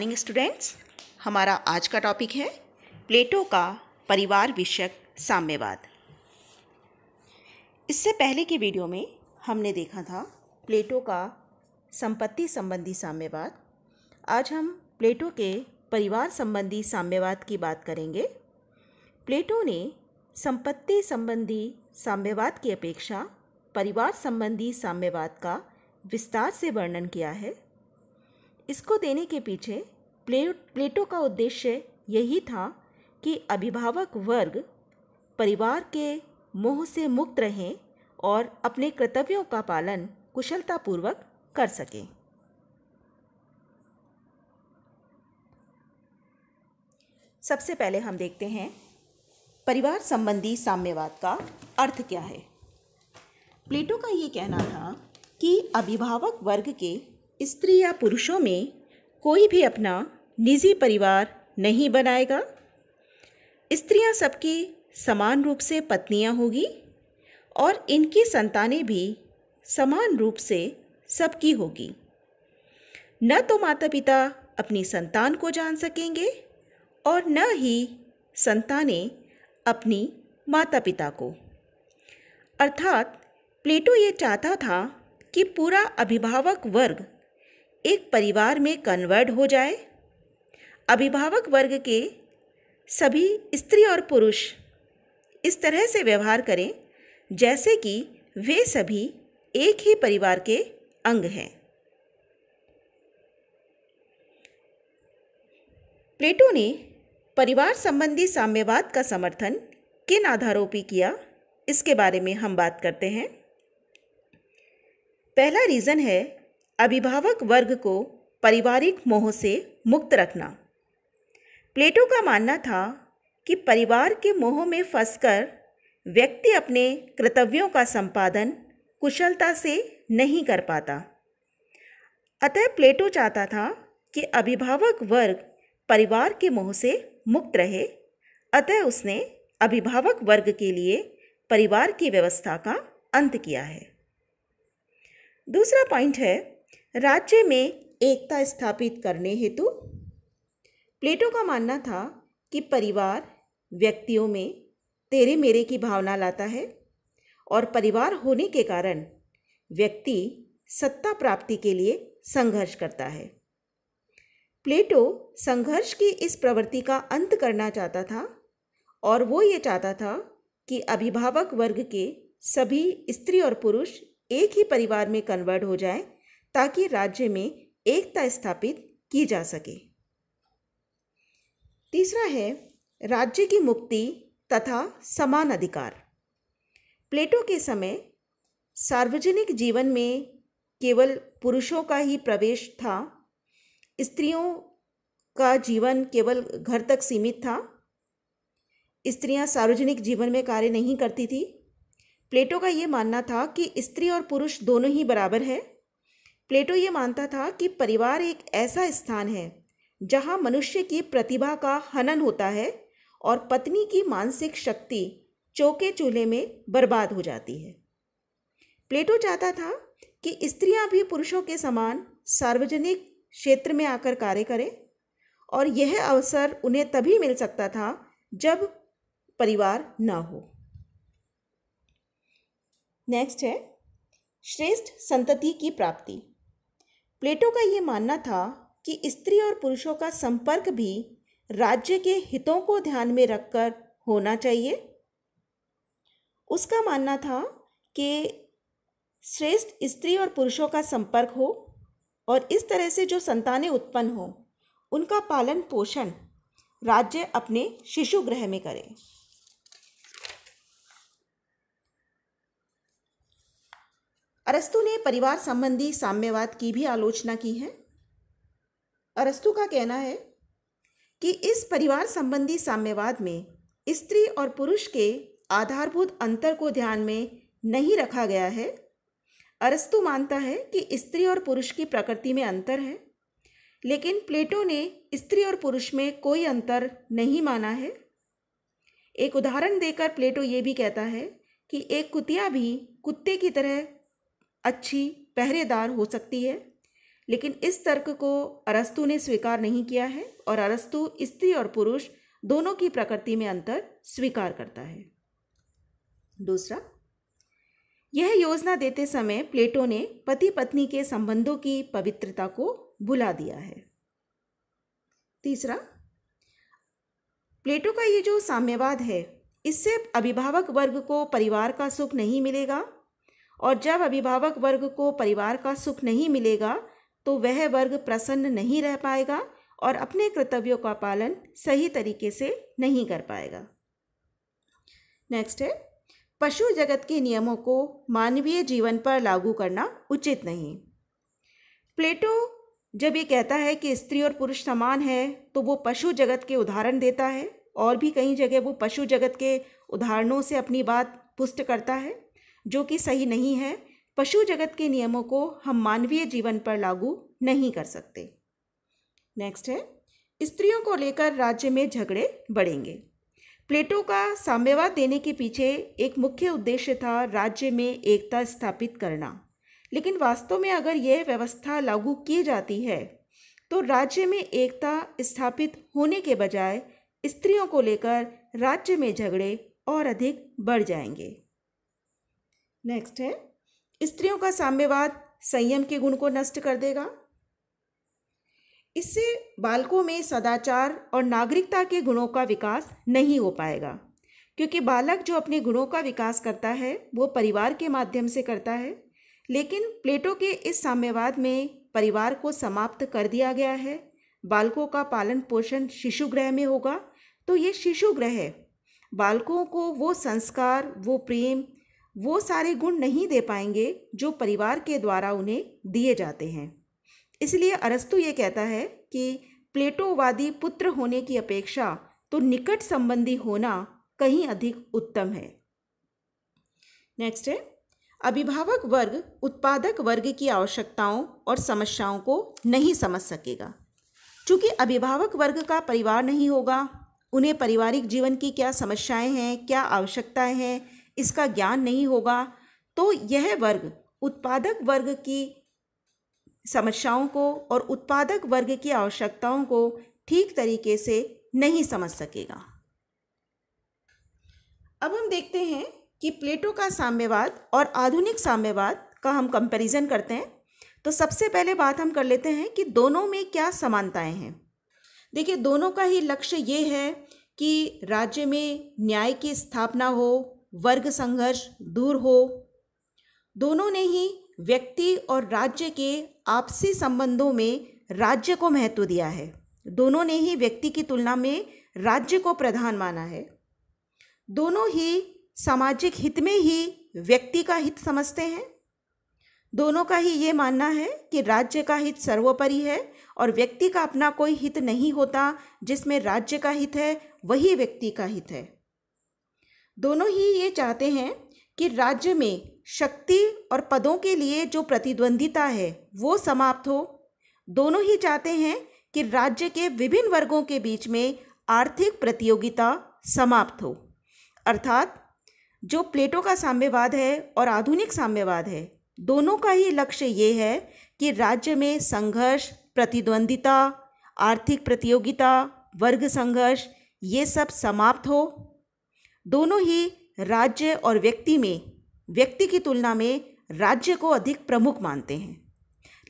morning students हमारा आज का टॉपिक है प्लेटो का परिवार विषयक साम्यवाद इससे पहले के वीडियो में हमने देखा था प्लेटो का संपत्ति संबंधी साम्यवाद आज हम प्लेटो के परिवार संबंधी साम्यवाद की बात करेंगे प्लेटो ने संपत्ति संबंधी साम्यवाद की अपेक्षा परिवार संबंधी साम्यवाद का विस्तार से वर्णन किया है इसको देने के पीछे प्ले प्लेटो का उद्देश्य यही था कि अभिभावक वर्ग परिवार के मोह से मुक्त रहें और अपने कर्तव्यों का पालन कुशलतापूर्वक कर सकें सबसे पहले हम देखते हैं परिवार संबंधी साम्यवाद का अर्थ क्या है प्लेटो का ये कहना था कि अभिभावक वर्ग के स्त्री या पुरुषों में कोई भी अपना निजी परिवार नहीं बनाएगा स्त्रियां सबकी समान रूप से पत्नियां होगी और इनकी संतानें भी समान रूप से सबकी होगी न तो माता पिता अपनी संतान को जान सकेंगे और न ही संतानें अपनी माता पिता को अर्थात प्लेटो ये चाहता था कि पूरा अभिभावक वर्ग एक परिवार में कन्वर्ट हो जाए अभिभावक वर्ग के सभी स्त्री और पुरुष इस तरह से व्यवहार करें जैसे कि वे सभी एक ही परिवार के अंग हैं प्लेटो ने परिवार संबंधी साम्यवाद का समर्थन किन आधारों पर किया इसके बारे में हम बात करते हैं पहला रीज़न है अभिभावक वर्ग को पारिवारिक मोह से मुक्त रखना प्लेटो का मानना था कि परिवार के मोह में फंसकर व्यक्ति अपने कर्तव्यों का संपादन कुशलता से नहीं कर पाता अतः प्लेटो चाहता था कि अभिभावक वर्ग परिवार के मोह से मुक्त रहे अतः उसने अभिभावक वर्ग के लिए परिवार की व्यवस्था का अंत किया है दूसरा पॉइंट है राज्य में एकता स्थापित करने हेतु प्लेटो का मानना था कि परिवार व्यक्तियों में तेरे मेरे की भावना लाता है और परिवार होने के कारण व्यक्ति सत्ता प्राप्ति के लिए संघर्ष करता है प्लेटो संघर्ष की इस प्रवृत्ति का अंत करना चाहता था और वो ये चाहता था कि अभिभावक वर्ग के सभी स्त्री और पुरुष एक ही परिवार में कन्वर्ट हो जाएं ताकि राज्य में एकता स्थापित की जा सके तीसरा है राज्य की मुक्ति तथा समान अधिकार प्लेटो के समय सार्वजनिक जीवन में केवल पुरुषों का ही प्रवेश था स्त्रियों का जीवन केवल घर तक सीमित था स्त्रियां सार्वजनिक जीवन में कार्य नहीं करती थी प्लेटो का ये मानना था कि स्त्री और पुरुष दोनों ही बराबर है प्लेटो ये मानता था कि परिवार एक ऐसा स्थान है जहाँ मनुष्य की प्रतिभा का हनन होता है और पत्नी की मानसिक शक्ति चौके चूल्हे में बर्बाद हो जाती है प्लेटो चाहता था कि स्त्रियां भी पुरुषों के समान सार्वजनिक क्षेत्र में आकर कार्य करें और यह अवसर उन्हें तभी मिल सकता था जब परिवार ना हो नेक्स्ट है श्रेष्ठ संतति की प्राप्ति प्लेटो का ये मानना था कि स्त्री और पुरुषों का संपर्क भी राज्य के हितों को ध्यान में रखकर होना चाहिए उसका मानना था कि श्रेष्ठ स्त्री और पुरुषों का संपर्क हो और इस तरह से जो संतानें उत्पन्न हों उनका पालन पोषण राज्य अपने शिशु गृह में करें अरस्तु ने परिवार संबंधी साम्यवाद की भी आलोचना की है अरस्तु का कहना है कि इस परिवार संबंधी साम्यवाद में स्त्री और पुरुष के आधारभूत अंतर को ध्यान में नहीं रखा गया है अरस्तु मानता है कि स्त्री और पुरुष की प्रकृति में अंतर है लेकिन प्लेटो ने स्त्री और पुरुष में कोई अंतर नहीं माना है एक उदाहरण देकर प्लेटो ये भी कहता है कि एक कुतिया भी कुत्ते की तरह अच्छी पहरेदार हो सकती है लेकिन इस तर्क को अरस्तु ने स्वीकार नहीं किया है और अरस्तु स्त्री और पुरुष दोनों की प्रकृति में अंतर स्वीकार करता है दूसरा यह योजना देते समय प्लेटो ने पति पत्नी के संबंधों की पवित्रता को भुला दिया है तीसरा प्लेटो का ये जो साम्यवाद है इससे अभिभावक वर्ग को परिवार का सुख नहीं मिलेगा और जब अभिभावक वर्ग को परिवार का सुख नहीं मिलेगा तो वह वर्ग प्रसन्न नहीं रह पाएगा और अपने कर्तव्यों का पालन सही तरीके से नहीं कर पाएगा नेक्स्ट है पशु जगत के नियमों को मानवीय जीवन पर लागू करना उचित नहीं प्लेटो जब ये कहता है कि स्त्री और पुरुष समान है तो वो पशु जगत के उदाहरण देता है और भी कई जगह वो पशु जगत के उदाहरणों से अपनी बात पुष्ट करता है जो कि सही नहीं है पशु जगत के नियमों को हम मानवीय जीवन पर लागू नहीं कर सकते नेक्स्ट है स्त्रियों को लेकर राज्य में झगड़े बढ़ेंगे प्लेटो का साम्यवाद देने के पीछे एक मुख्य उद्देश्य था राज्य में एकता स्थापित करना लेकिन वास्तव में अगर यह व्यवस्था लागू की जाती है तो राज्य में एकता स्थापित होने के बजाय स्त्रियों को लेकर राज्य में झगड़े और अधिक बढ़ जाएंगे नेक्स्ट है स्त्रियों का साम्यवाद संयम के गुण को नष्ट कर देगा इससे बालकों में सदाचार और नागरिकता के गुणों का विकास नहीं हो पाएगा क्योंकि बालक जो अपने गुणों का विकास करता है वो परिवार के माध्यम से करता है लेकिन प्लेटो के इस साम्यवाद में परिवार को समाप्त कर दिया गया है बालकों का पालन पोषण शिशु ग्रह में होगा तो ये शिशु ग्रह है बालकों को वो संस्कार वो प्रेम वो सारे गुण नहीं दे पाएंगे जो परिवार के द्वारा उन्हें दिए जाते हैं इसलिए अरस्तु ये कहता है कि प्लेटोवादी पुत्र होने की अपेक्षा तो निकट संबंधी होना कहीं अधिक उत्तम है नेक्स्ट है अभिभावक वर्ग उत्पादक वर्ग की आवश्यकताओं और समस्याओं को नहीं समझ सकेगा चूँकि अभिभावक वर्ग का परिवार नहीं होगा उन्हें पारिवारिक जीवन की क्या समस्याएं हैं क्या आवश्यकताएं हैं इसका ज्ञान नहीं होगा तो यह वर्ग उत्पादक वर्ग की समस्याओं को और उत्पादक वर्ग की आवश्यकताओं को ठीक तरीके से नहीं समझ सकेगा अब हम देखते हैं कि प्लेटो का साम्यवाद और आधुनिक साम्यवाद का हम कंपैरिजन करते हैं तो सबसे पहले बात हम कर लेते हैं कि दोनों में क्या समानताएं हैं देखिए दोनों का ही लक्ष्य ये है कि राज्य में न्याय की स्थापना हो वर्ग संघर्ष दूर हो दोनों ने ही व्यक्ति और राज्य के आपसी संबंधों में राज्य को महत्व दिया है दोनों ने ही व्यक्ति की तुलना में राज्य को प्रधान माना है दोनों ही सामाजिक हित में ही व्यक्ति का हित समझते हैं दोनों का ही ये मानना है कि राज्य का हित सर्वोपरि है और व्यक्ति का अपना कोई हित नहीं होता जिसमें राज्य का हित है वही व्यक्ति का हित है दोनों ही ये चाहते हैं कि राज्य में शक्ति और पदों के लिए जो प्रतिद्वंदिता है वो समाप्त हो दोनों ही चाहते हैं कि राज्य के विभिन्न वर्गों के बीच में आर्थिक प्रतियोगिता समाप्त हो अर्थात जो प्लेटो का साम्यवाद है और आधुनिक साम्यवाद है दोनों का ही लक्ष्य ये है कि राज्य में संघर्ष प्रतिद्वंदिता आर्थिक प्रतियोगिता वर्ग संघर्ष ये सब समाप्त हो दोनों ही राज्य और व्यक्ति में व्यक्ति की तुलना में राज्य को अधिक प्रमुख मानते हैं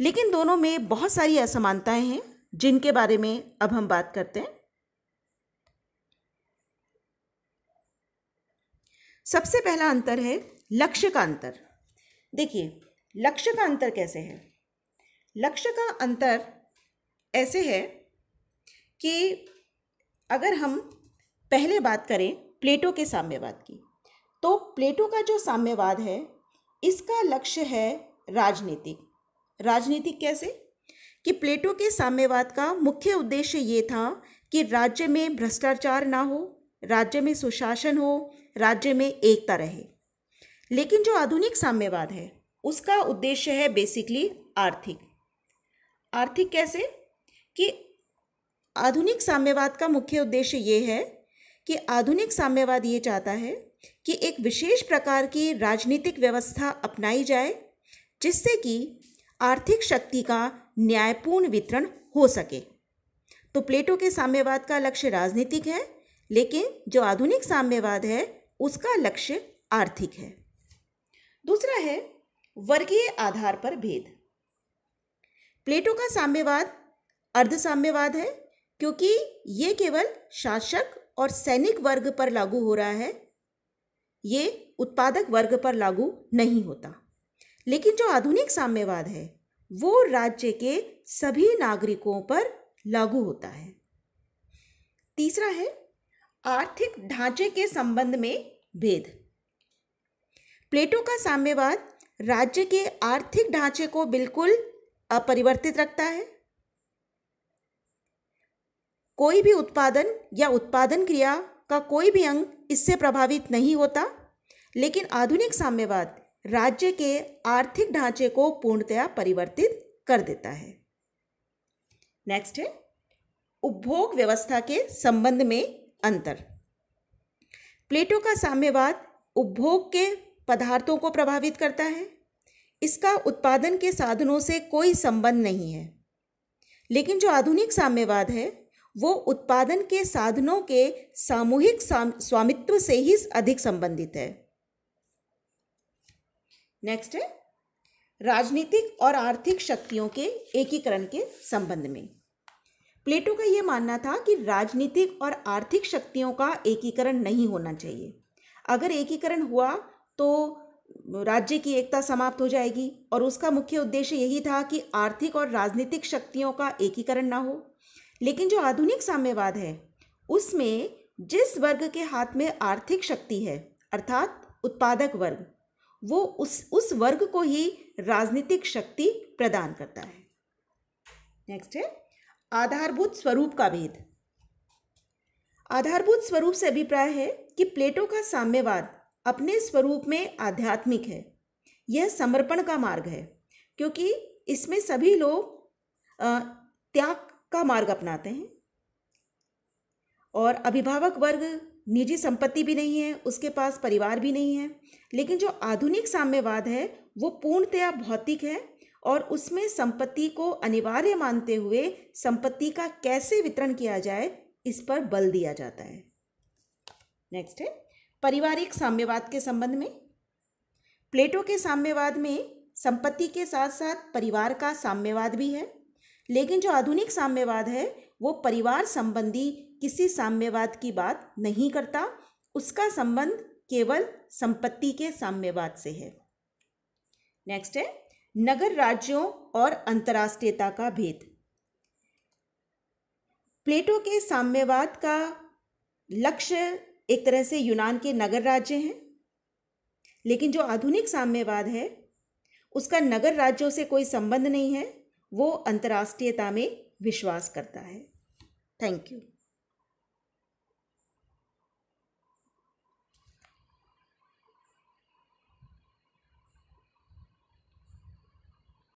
लेकिन दोनों में बहुत सारी असमानताएं हैं जिनके बारे में अब हम बात करते हैं सबसे पहला अंतर है लक्ष्य का अंतर देखिए लक्ष्य का अंतर कैसे है लक्ष्य का अंतर ऐसे है कि अगर हम पहले बात करें प्लेटो के साम्यवाद की तो प्लेटो का जो साम्यवाद है इसका लक्ष्य है राजनीतिक राजनीतिक कैसे कि प्लेटो के साम्यवाद का मुख्य उद्देश्य ये था कि राज्य में भ्रष्टाचार ना हो राज्य में सुशासन हो राज्य में एकता रहे लेकिन जो आधुनिक साम्यवाद है उसका उद्देश्य है बेसिकली आर्थिक आर्थिक कैसे कि आधुनिक साम्यवाद का मुख्य उद्देश्य ये है कि आधुनिक साम्यवाद ये चाहता है कि एक विशेष प्रकार की राजनीतिक व्यवस्था अपनाई जाए जिससे कि आर्थिक शक्ति का न्यायपूर्ण वितरण हो सके तो प्लेटो के साम्यवाद का लक्ष्य राजनीतिक है लेकिन जो आधुनिक साम्यवाद है उसका लक्ष्य आर्थिक है दूसरा है वर्गीय आधार पर भेद प्लेटो का साम्यवाद अर्ध साम्यवाद है क्योंकि ये केवल शासक और सैनिक वर्ग पर लागू हो रहा है ये उत्पादक वर्ग पर लागू नहीं होता लेकिन जो आधुनिक साम्यवाद है वो राज्य के सभी नागरिकों पर लागू होता है तीसरा है आर्थिक ढांचे के संबंध में भेद प्लेटो का साम्यवाद राज्य के आर्थिक ढांचे को बिल्कुल अपरिवर्तित रखता है कोई भी उत्पादन या उत्पादन क्रिया का कोई भी अंग इससे प्रभावित नहीं होता लेकिन आधुनिक साम्यवाद राज्य के आर्थिक ढांचे को पूर्णतया परिवर्तित कर देता है नेक्स्ट है उपभोग व्यवस्था के संबंध में अंतर प्लेटो का साम्यवाद उपभोग के पदार्थों को प्रभावित करता है इसका उत्पादन के साधनों से कोई संबंध नहीं है लेकिन जो आधुनिक साम्यवाद है वो उत्पादन के साधनों के सामूहिक स्वामित्व से ही अधिक संबंधित है नेक्स्ट है राजनीतिक और आर्थिक शक्तियों के एकीकरण के संबंध में प्लेटो का यह मानना था कि राजनीतिक और आर्थिक शक्तियों का एकीकरण नहीं होना चाहिए अगर एकीकरण हुआ तो राज्य की एकता समाप्त हो जाएगी और उसका मुख्य उद्देश्य यही था कि आर्थिक और राजनीतिक शक्तियों का एकीकरण ना हो लेकिन जो आधुनिक साम्यवाद है उसमें जिस वर्ग के हाथ में आर्थिक शक्ति है अर्थात उत्पादक वर्ग वो उस उस वर्ग को ही राजनीतिक शक्ति प्रदान करता है नेक्स्ट है आधारभूत स्वरूप का भेद आधारभूत स्वरूप से अभिप्राय है कि प्लेटो का साम्यवाद अपने स्वरूप में आध्यात्मिक है यह समर्पण का मार्ग है क्योंकि इसमें सभी लोग त्याग का मार्ग अपनाते हैं और अभिभावक वर्ग निजी संपत्ति भी नहीं है उसके पास परिवार भी नहीं है लेकिन जो आधुनिक साम्यवाद है वो पूर्णतया भौतिक है और उसमें संपत्ति को अनिवार्य मानते हुए संपत्ति का कैसे वितरण किया जाए इस पर बल दिया जाता है नेक्स्ट है पारिवारिक साम्यवाद के संबंध में प्लेटो के साम्यवाद में संपत्ति के साथ साथ परिवार का साम्यवाद भी है लेकिन जो आधुनिक साम्यवाद है वो परिवार संबंधी किसी साम्यवाद की बात नहीं करता उसका संबंध केवल संपत्ति के साम्यवाद से है नेक्स्ट है नगर राज्यों और अंतर्राष्ट्रीयता का भेद प्लेटो के साम्यवाद का लक्ष्य एक तरह से यूनान के नगर राज्य हैं लेकिन जो आधुनिक साम्यवाद है उसका नगर राज्यों से कोई संबंध नहीं है वो अंतर्राष्ट्रीयता में विश्वास करता है थैंक यू